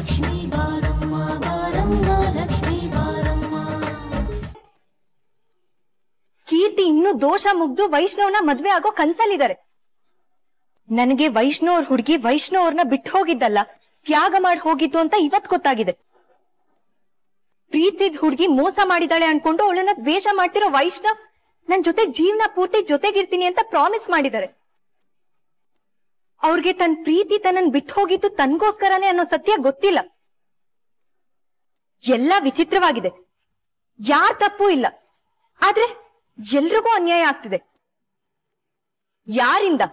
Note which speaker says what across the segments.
Speaker 1: ಲಕ್ಷ್ಮೀ ಕೀರ್ತಿ ಇನ್ನು ದೋಷ ಮುಗ್ದು ವೈಷ್ಣವ್ನ ಮದ್ವೆ ಆಗೋ ಕನ್ಸಲ್ಲಿದ್ದಾರೆ ನನಗೆ ವೈಷ್ಣವ್ ಹುಡುಗಿ ವೈಷ್ಣವ್ ಅವ್ರನ್ನ ಬಿಟ್ಟು ಹೋಗಿದ್ದಲ್ಲ ತ್ಯಾಗ ಮಾಡಿ ಹೋಗಿದ್ದು ಅಂತ ಇವತ್ ಗೊತ್ತಾಗಿದೆ ಪ್ರೀತಿದ್ ಹುಡುಗಿ ಮೋಸ ಮಾಡಿದಾಳೆ ಅನ್ಕೊಂಡು ಅವಳನ್ನ ದ್ವೇಷ ಮಾಡ್ತಿರೋ ವೈಷ್ಣವ್ ನನ್ ಜೊತೆ ಜೀವನ ಪೂರ್ತಿ ಜೊತೆಗಿರ್ತೀನಿ ಅಂತ ಪ್ರಾಮಿಸ್ ಮಾಡಿದ್ದಾರೆ ಅವ್ರಿಗೆ ತನ್ ಪ್ರೀತಿ ತನ್ನ ಬಿಟ್ಟು ಹೋಗಿದ್ದು ತನ್ಗೋಸ್ಕರನೇ ಅನ್ನೋ ಸತ್ಯ ಗೊತ್ತಿಲ್ಲ ಎಲ್ಲ ವಿಚಿತ್ರವಾಗಿದೆ ಯಾರ್ ತಪ್ಪು ಇಲ್ಲ ಆದ್ರೆ ಎಲ್ರಿಗೂ ಅನ್ಯಾಯ ಆಗ್ತಿದೆ ಯಾರಿಂದ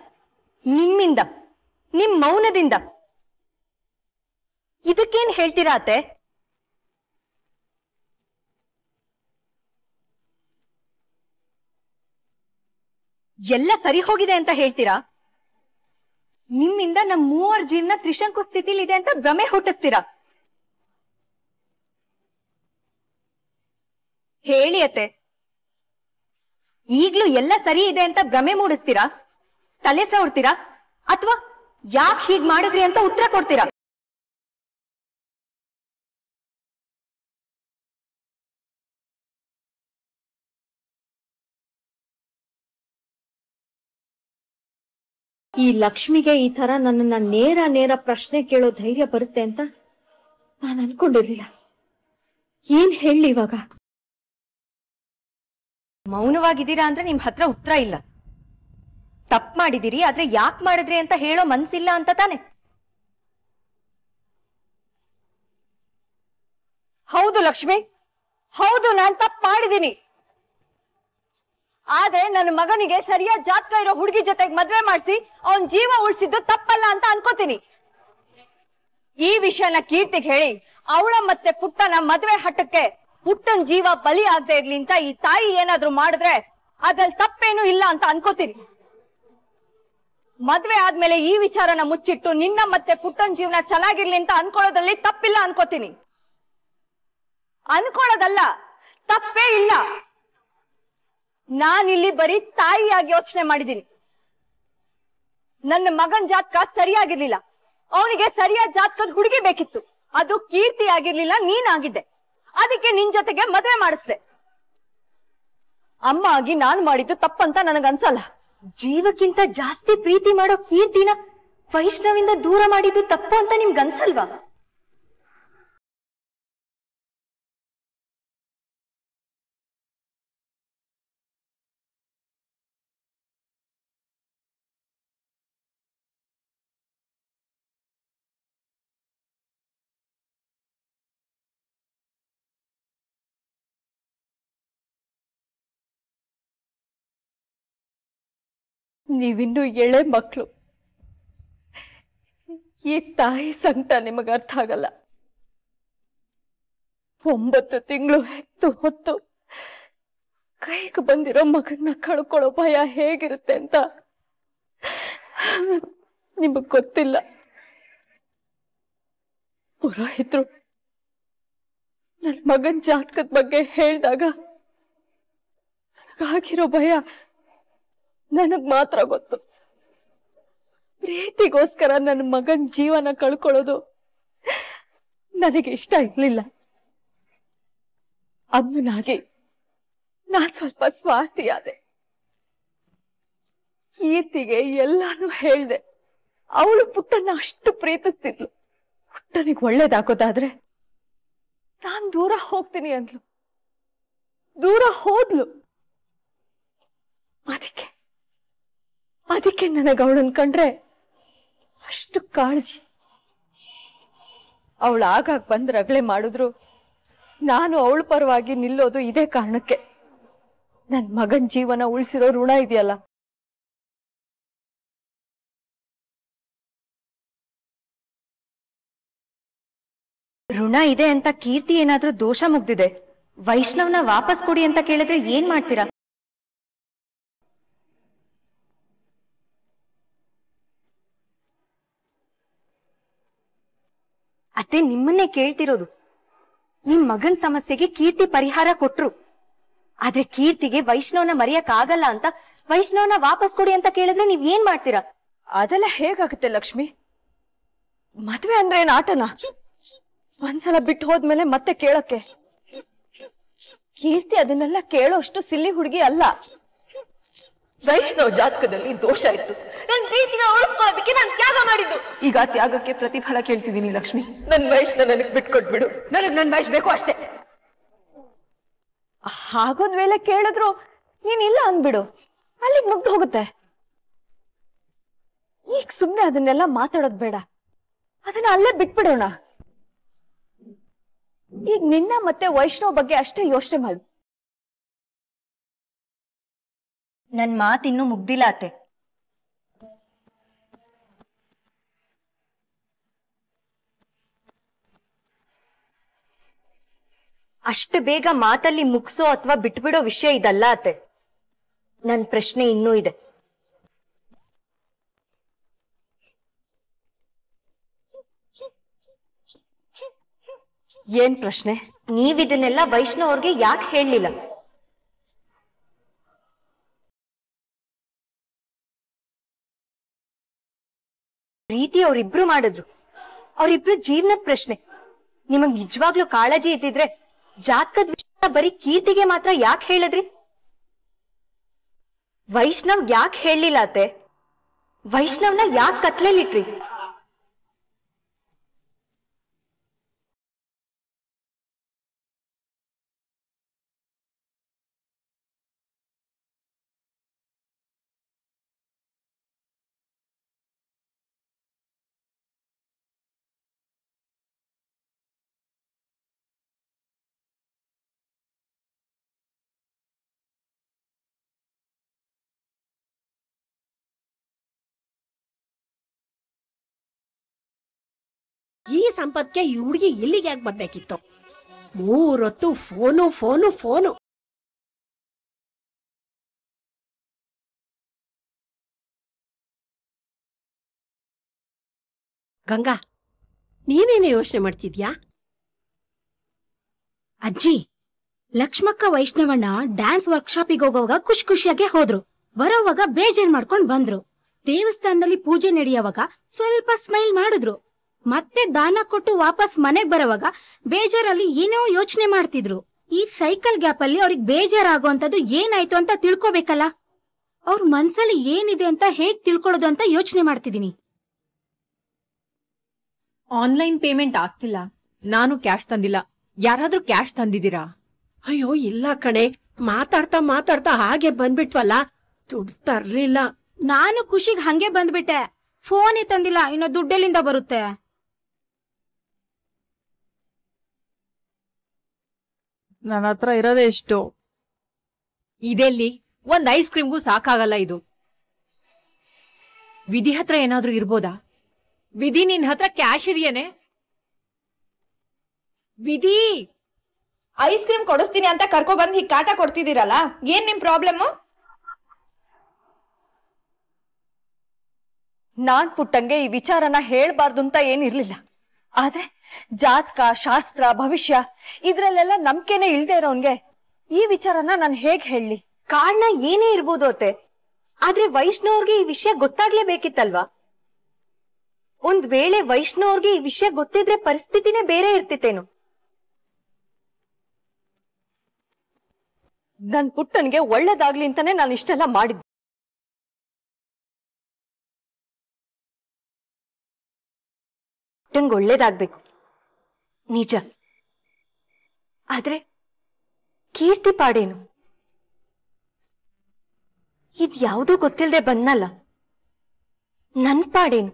Speaker 1: ನಿಮ್ಮಿಂದ ನಿಮ್ ಮೌನದಿಂದ ಇದಕ್ಕೇನ್ ಹೇಳ್ತೀರಾ ಅತ್ತೆ ಎಲ್ಲ ಸರಿ ಹೋಗಿದೆ ಅಂತ ಹೇಳ್ತೀರಾ ನಿಮ್ಮಿಂದ ನಮ್ ಮೂವರ್ ಜೀವನ ತ್ರಿಶಂಕು ಸ್ಥಿತಿಲಿ ಇದೆ ಅಂತ ಭ್ರಮೆ ಹುಟ್ಟಿಸ್ತೀರಾ ಹೇಳಿ ಈಗ್ಲೂ ಎಲ್ಲ ಸರಿ ಇದೆ ಅಂತ ಭ್ರಮೆ ಮೂಡಿಸ್ತೀರಾ ತಲೆ ಸವರ್ತೀರಾ ಅಥವಾ
Speaker 2: ಯಾಕೆ ಹೀಗ್ ಮಾಡಿದ್ರಿ ಅಂತ ಉತ್ತರ ಕೊಡ್ತೀರಾ ಈ ಲಕ್ಷ್ಮಿಗೆ ಈ ತರ ನನ್ನನ್ನ ನೇರ ನೇರ ಪ್ರಶ್ನೆ ಕೇಳೋ ಧೈರ್ಯ ಬರುತ್ತೆ ಅಂತ ನಾನು ಅನ್ಕೊಂಡಿರ್ಲಿಲ್ಲ
Speaker 1: ಏನ್ ಹೇಳಿ ಇವಾಗ ಮೌನವಾಗಿದ್ದೀರಾ ಅಂದ್ರೆ ನಿಮ್ ಹತ್ರ ಉತ್ತರ ಇಲ್ಲ ತಪ್ಪು ಮಾಡಿದಿರಿ ಆದ್ರೆ ಯಾಕೆ ಮಾಡಿದ್ರಿ ಅಂತ ಹೇಳೋ ಮನ್ಸಿಲ್ಲ ಅಂತ ತಾನೆ ಹೌದು ಲಕ್ಷ್ಮಿ ಹೌದು ನಾನ್ ತಪ್ಪು ಮಾಡಿದೀನಿ ಆದ್ರೆ ನನ್ನ ಮಗನಿಗೆ ಸರಿಯಾದ ಜಾತಕ ಇರೋ ಹುಡುಗಿ ಜೊತೆಗೆ ಮದ್ವೆ ಮಾಡಿಸಿ ಅವನ್ ಜೀವ ಉಳಿಸಿದ್ದು ತಪ್ಪಲ್ಲ ಅಂತ ಅನ್ಕೋತೀನಿ ಈ ವಿಷಯನ ಕೀರ್ತಿಗೆ ಹೇಳಿ ಅವಳ ಮತ್ತೆ ಪುಟ್ಟನ ಮದ್ವೆ ಹಠಕ್ಕೆ ಪುಟ್ಟನ್ ಜೀವ ಬಲಿ ಆಗದೆ ಇರ್ಲಿ ಅಂತ ಈ ತಾಯಿ ಏನಾದ್ರು ಮಾಡಿದ್ರೆ ಅದ್ರಲ್ಲಿ ತಪ್ಪೇನು ಇಲ್ಲ ಅಂತ ಅನ್ಕೋತೀನಿ ಮದ್ವೆ ಆದ್ಮೇಲೆ ಈ ವಿಚಾರನ ಮುಚ್ಚಿಟ್ಟು ನಿನ್ನ ಮತ್ತೆ ಪುಟ್ಟನ್ ಜೀವನ ಚೆನ್ನಾಗಿರ್ಲಿ ಅಂತ ಅನ್ಕೊಳ್ಳೋದ್ರಲ್ಲಿ ತಪ್ಪಿಲ್ಲ ಅನ್ಕೋತೀನಿ ಅನ್ಕೊಳ್ಳೋದಲ್ಲ ತಪ್ಪೇ ಇಲ್ಲ ಇಲ್ಲಿ ಬರೀ ತಾಯಿಯಾಗಿ ಯೋಚನೆ ಮಾಡಿದ್ದೀನಿ ನನ್ನ ಮಗನ್ ಜಾತಕ ಸರಿಯಾಗಿರ್ಲಿಲ್ಲ ಅವನಿಗೆ ಸರಿಯಾದ ಜಾತಕದ ಹುಡುಗಿ ಬೇಕಿತ್ತು ಅದು ಕೀರ್ತಿ ಆಗಿರ್ಲಿಲ್ಲ ಆಗಿದ್ದೆ ಅದಕ್ಕೆ ನಿನ್ ಜೊತೆಗೆ ಮದ್ವೆ ಮಾಡಿಸ್ದೆ ಅಮ್ಮ ಆಗಿ ನಾನ್ ಮಾಡಿದ್ದು ತಪ್ಪಂತ ನನಗನ್ಸಲ್ಲ ಜೀವಕ್ಕಿಂತ ಜಾಸ್ತಿ ಪ್ರೀತಿ ಮಾಡೋ ಕೀರ್ತಿನ
Speaker 2: ವೈಷ್ಣವಿಂದ ದೂರ ಮಾಡಿದ್ದು ತಪ್ಪು ಅಂತ ನಿಮ್ಗನ್ಸಲ್ವಾ ನೀವಿನ್ನು ಎಳೆ ಮಕ್ಕಳು
Speaker 1: ಈ ತಾಯಿ ಸಂಕಟ ನಿಮಗೆ ಅರ್ಥ ಆಗಲ್ಲ ಒಂಬತ್ತು ತಿಂಗಳು ಹೆತ್ತು ಹೊತ್ತು ಕೈಗೆ ಬಂದಿರೋ ಮಗನ್ನ ಕಳ್ಕೊಳ್ಳೋ ಭಯ ಹೇಗಿರುತ್ತೆ ಅಂತ ನಿಮಗ್ ಗೊತ್ತಿಲ್ಲ ಪುರೋಹಿತರು ನನ್ನ ಮಗನ್ ಜಾತಕದ ಬಗ್ಗೆ ಹೇಳ್ದಾಗ ನನಗಾಗಿರೋ ಭಯ ನನಗ್ ಮಾತ್ರ ಗೊತ್ತು ಪ್ರೀತಿಗೋಸ್ಕರ ನನ್ನ ಮಗನ್ ಜೀವನ ಕಳ್ಕೊಳ್ಳೋದು ನನಗೆ ಇಷ್ಟ ಇರ್ಲಿಲ್ಲ ಅಮ್ಮನಾಗಿ ನಾನ್ ಸ್ವಲ್ಪ ಸ್ವಾರ್ಥಿಯಾದೆ ಆದೆ ಕೀರ್ತಿಗೆ ಎಲ್ಲಾನು ಹೇಳ್ದೆ ಅವಳು ಪುಟ್ಟನ ಅಷ್ಟು ಪ್ರೀತಿಸ್ತಿದ್ಲು ಪುಟ್ಟನಿಗೆ ಒಳ್ಳೇದಾಗೋದಾದ್ರೆ ನಾನ್ ದೂರ ಹೋಗ್ತೀನಿ ಅಂದ್ಲು ದೂರ ಹೋದ್ಲು ಅದಕ್ಕೆ ಅದಕ್ಕೆ ನನಗ ಅವಳನ್ನು ಕಂಡ್ರೆ ಅಷ್ಟು ಕಾಳಜಿ ಅವಳು ಆಗಾಗ ಬಂದ್ ರಗಳೆ ಮಾಡಿದ್ರು ನಾನು ಅವಳ ಪರವಾಗಿ ನಿಲ್ಲೋದು ಇದೇ ಕಾರಣಕ್ಕೆ ನನ್ನ ಮಗನ
Speaker 2: ಜೀವನ ಉಳಿಸಿರೋ ಋಣ ಇದೆಯಲ್ಲ ಋಣ ಇದೆ ಅಂತ ಕೀರ್ತಿ ಏನಾದ್ರೂ ದೋಷ ಮುಗ್ದಿದೆ ವೈಷ್ಣವ್ನ ವಾಪಸ್ ಕೊಡಿ ಅಂತ ಕೇಳಿದ್ರೆ ಏನ್ ಮಾಡ್ತೀರಾ
Speaker 1: ಅತ್ತೆ ನಿಮ್ಮನ್ನೇ ಕೇಳ್ತಿರೋದು ನಿಮ್ ಮಗನ್ ಸಮಸ್ಯೆಗೆ ಕೀರ್ತಿ ಪರಿಹಾರ ಕೊಟ್ರು ಆದ್ರೆ ಕೀರ್ತಿಗೆ ವೈಷ್ಣವನ ಮರೆಯಕ್ ಆಗಲ್ಲ ಅಂತ ವೈಷ್ಣವನ ವಾಪಸ್ ಕೊಡಿ ಅಂತ ಕೇಳಿದ್ರೆ ನೀವ್ ಏನ್ ಮಾಡ್ತೀರಾ ಅದೆಲ್ಲ ಹೇಗಾಗುತ್ತೆ ಲಕ್ಷ್ಮಿ ಮದ್ವೆ ಅಂದ್ರೆ ಏನ್ ಆಟನ ಒಂದ್ಸಲ ಬಿಟ್ಟು ಹೋದ್ಮೇಲೆ ಮತ್ತೆ ಕೇಳಕ್ಕೆ ಕೀರ್ತಿ ಅದನ್ನೆಲ್ಲ ಕೇಳೋಷ್ಟು ಸಿಲ್ಲಿ ಹುಡುಗಿ ಅಲ್ಲ ವೈಷ್ಣವ ಜಾತಕದಲ್ಲಿ ದೋಷ ಇತ್ತು ನನ್ನ ಪ್ರೀತಿನ ಉಳಿಸ್ಕೊಳ್ಳೋದಕ್ಕೆ ನಾನು ತ್ಯಾಗ ಮಾಡಿದ್ದು ಈಗ ತ್ಯಾಗಕ್ಕೆ ಪ್ರತಿಫಲ ಕೇಳ್ತಿದ್ದೀನಿ ಲಕ್ಷ್ಮಿ ನನ್ನ ವಯಸ್ಸನ್ನ ನನಗೆ ಬಿಟ್ಕೊಟ್ಬಿಡು ನನಗೆ ನನ್ ವಯಸ್ಸು ಬೇಕು ಅಷ್ಟೇ ಹಾಗೊಂದ್ ವೇಳೆ ಕೇಳಿದ್ರು ನೀನಿಲ್ಲ ಅಂದ್ಬಿಡು ಅಲ್ಲಿಗೆ ಮುಗ್ದು ಹೋಗುತ್ತೆ ಈಗ ಸುಮ್ಮನೆ ಅದನ್ನೆಲ್ಲ ಮಾತಾಡೋದ್ ಬೇಡ ಅದನ್ನ ಅಲ್ಲೇ ಬಿಟ್ಬಿಡೋಣ ಈಗ ನಿನ್ನ ಮತ್ತೆ ವೈಷ್ಣವ್ ಬಗ್ಗೆ ಅಷ್ಟೇ ಯೋಚನೆ ಮಾಡು ನನ್ ಮಾತಿನ್ನೂ ಮುಗ್ದಿಲ್ಲ ಅತ್ತೆ ಅಷ್ಟು ಬೇಗ ಮಾತಲ್ಲಿ ಮುಗಿಸೋ ಅಥವಾ ಬಿಟ್ಬಿಡೋ ವಿಷಯ ಇದಲ್ಲ ಅತ್ತೆ ನನ್ ಪ್ರಶ್ನೆ ಇನ್ನೂ ಇದೆ ಏನ್ ಪ್ರಶ್ನೆ
Speaker 2: ನೀವಿದನ್ನೆಲ್ಲ ವೈಷ್ಣವ್ ಅವ್ರಿಗೆ ಯಾಕೆ ಹೇಳಲಿಲ್ಲ ಪ್ರೀತಿ ಅವರಿಬ್ರು ಮಾಡಿದ್ರು ಅವರಿಬ್ರು ಜೀವನದ ಪ್ರಶ್ನೆ ನಿಮಗ್ ನಿಜವಾಗ್ಲೂ ಕಾಳಜಿ
Speaker 1: ಇದ್ದಿದ್ರೆ ಜಾತಕದ ವಿಷಯ ಬರೀ ಕೀರ್ತಿಗೆ ಮಾತ್ರ ಯಾಕೆ ಹೇಳಿದ್ರಿ ವೈಷ್ಣವ್ ಯಾಕೆ ಹೇಳಲಿಲ್ಲ ಅತ್ತೆ ವೈಷ್ಣವ್ನ ಯಾಕೆ ಕತ್ಲೇಲಿಟ್ರಿ
Speaker 2: ಈ ಸಂಪತ್ಗೆ ಈ ಹುಡುಗಿ ಇಲ್ಲಿಗೆ ಯಾಕೆ ಬರ್ಬೇಕಿತ್ತು ಮೂರೊತ್ತು ಫೋನು ಫೋನು ಫೋನು ಗಂಗಾ ನೀನೇನೇ ಯೋಚನೆ ಮಾಡ್ತಿದ್ಯಾ
Speaker 1: ಅಜ್ಜಿ ಲಕ್ಷ್ಮಕ್ಕ ವೈಷ್ಣವಣ್ಣ ಡ್ಯಾನ್ಸ್ ವರ್ಕ್ಶಾಪಿಗೆ ಹೋಗೋವಾಗ ಖುಷಿ ಖುಷಿಯಾಗೆ ಹೋದ್ರು ಬರೋವಾಗ ಬೇಜಾರ್ ಮಾಡ್ಕೊಂಡ್ ಬಂದ್ರು ದೇವಸ್ಥಾನದಲ್ಲಿ ಪೂಜೆ ನಡೆಯುವಾಗ ಸ್ವಲ್ಪ ಸ್ಮೈಲ್ ಮಾಡಿದ್ರು ಮತ್ತೆ ದಾನ ಕೊಟ್ಟು ವಾಪಸ್ ಮನೆಗ್ ಬರುವಾಗ ಬೇಜಾರಲ್ಲಿ ಏನೋ ಯೋಚನೆ ಮಾಡ್ತಿದ್ರು ಈ ಸೈಕಲ್ ಗ್ಯಾಪ್ ಅಲ್ಲಿ ಅವ್ರಿಗೆ ಬೇಜಾರಾಗುವಂತದ್ದು ಏನಾಯ್ತು ಅಂತ ತಿಳ್ಕೋಬೇಕಲ್ಲ ಅವ್ರ ಮನ್ಸಲ್ಲಿ ಏನಿದೆ ಅಂತ ಹೇಗ್ ತಿಳ್ಕೊಳ್ಳೋದು ಅಂತ ಯೋಚನೆ ಮಾಡ್ತಿದ್ದೀನಿ ಆನ್ಲೈನ್ ಪೇಮೆಂಟ್ ಆಗ್ತಿಲ್ಲ ನಾನು ಕ್ಯಾಶ್ ತಂದಿಲ್ಲ ಯಾರಾದ್ರೂ ಕ್ಯಾಶ್ ತಂದಿದ್ದೀರಾ ಅಯ್ಯೋ ಇಲ್ಲ ಕಣೆ ಮಾತಾಡ್ತಾ ಮಾತಾಡ್ತಾ ಹಾಗೆ ಬಂದ್ಬಿಟ್ವಲ್ಲ ದುಡ್ಡು ತರ್ಲಿಲ್ಲ ನಾನು ಖುಷಿಗೆ ಹಂಗೆ ಬಂದ್ಬಿಟ್ಟೆ ಫೋನೇ ತಂದಿಲ್ಲ ಇನ್ನು ದುಡ್ಡೆಲ್ಲಿಂದ ಬರುತ್ತೆ
Speaker 2: ನನ್ನ ಹತ್ರ ಇರೋದೇ ಇದೆಲ್ಲಿ
Speaker 1: ಒಂದ್ ಐಸ್ ಕ್ರೀಮ್ಗೂ ಸಾಕಾಗಲ್ಲ ಇದು ವಿಧಿ ಹತ್ರ ಏನಾದ್ರೂ ಇರ್ಬೋದಾ ವಿಧಿ ನಿನ್ ಹತ್ರ ಕ್ಯಾಶ್ ಇದೆಯೇನೆ ವಿಧಿ ಐಸ್ ಕ್ರೀಮ್ ಕೊಡಿಸ್ತೀನಿ ಅಂತ ಕರ್ಕೊ ಬಂದ್ ಹೀಗ್ ಕಾಟ ಕೊಡ್ತಿದ್ದೀರಲ್ಲ ಏನ್ ನಿಮ್ ಪ್ರಾಬ್ಲಮ್ ನಾನ್ ಪುಟ್ಟಂಗೆ ಈ ವಿಚಾರನ ಹೇಳ್ಬಾರ್ದು ಅಂತ ಏನಿರ್ಲಿಲ್ಲ ಆದ್ರೆ ಜಾತಕ ಶಾಸ್ತ್ರ ಭವಿಷ್ಯ ಇದ್ರಲ್ಲೆಲ್ಲ ನಂಬಿಕೆನೆ ಇಲ್ದೆ ಇರೋನ್ಗೆ ಈ ವಿಚಾರನ ನಾನ್ ಹೇಗ್ ಹೇಳಿ ಕಾರಣ ಏನೇ ಇರ್ಬೋದು ಅತ್ತೆ ಆದ್ರೆ ವೈಷ್ಣವ್ರಿಗೆ ಈ ವಿಷಯ ಬೇಕಿತ್ತಲ್ವಾ ಒಂದ್ ವೇಳೆ ವೈಷ್ಣವ್ರಿಗೆ ಈ ವಿಷಯ ಗೊತ್ತಿದ್ರೆ ಪರಿಸ್ಥಿತಿನೇ ಬೇರೆ ಇರ್ತಿತ್ತೇನು
Speaker 2: ನನ್ ಪುಟ್ಟನ್ಗೆ ಒಳ್ಳೇದಾಗ್ಲಿ ಅಂತಾನೆ ನಾನು ಇಷ್ಟೆಲ್ಲ ಮಾಡಿದ್ದೆ ಒಳ್ಳೇದಾಗ್ಬೇಕು ನಿಜ
Speaker 1: ಆದ್ರೆ ಕೀರ್ತಿ ಪಾಡೇನು ಇದ್ಯಾವುದೂ ಗೊತ್ತಿಲ್ಲದೆ ಬಂದಲ್ಲ ನನ್ ಪಾಡೇನು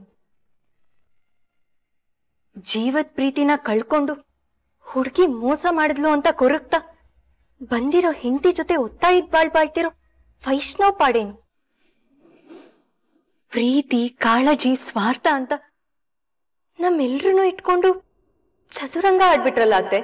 Speaker 1: ಜೀವದ ಪ್ರೀತಿನ ಕಳ್ಕೊಂಡು ಹುಡುಗಿ ಮೋಸ ಮಾಡಿದ್ಲು ಅಂತ ಕೊರಕ್ತ ಬಂದಿರೋ ಹೆಂಡತಿ ಜೊತೆ ಒತ್ತಾಯಿದ್ ಬಾಳ್ ಬಾಳ್ತಿರೋ ವೈಷ್ಣವ್ ಪಾಡೇನು ಪ್ರೀತಿ ಕಾಳಜಿ ಸ್ವಾರ್ಥ
Speaker 2: ಅಂತ ನಮ್ಮೆಲ್ರೂ ಇಟ್ಕೊಂಡು ಚತುರಂಗ ಆಡ್ಬಿಟ್ರಲ್ಲ ಅತ್ತೆ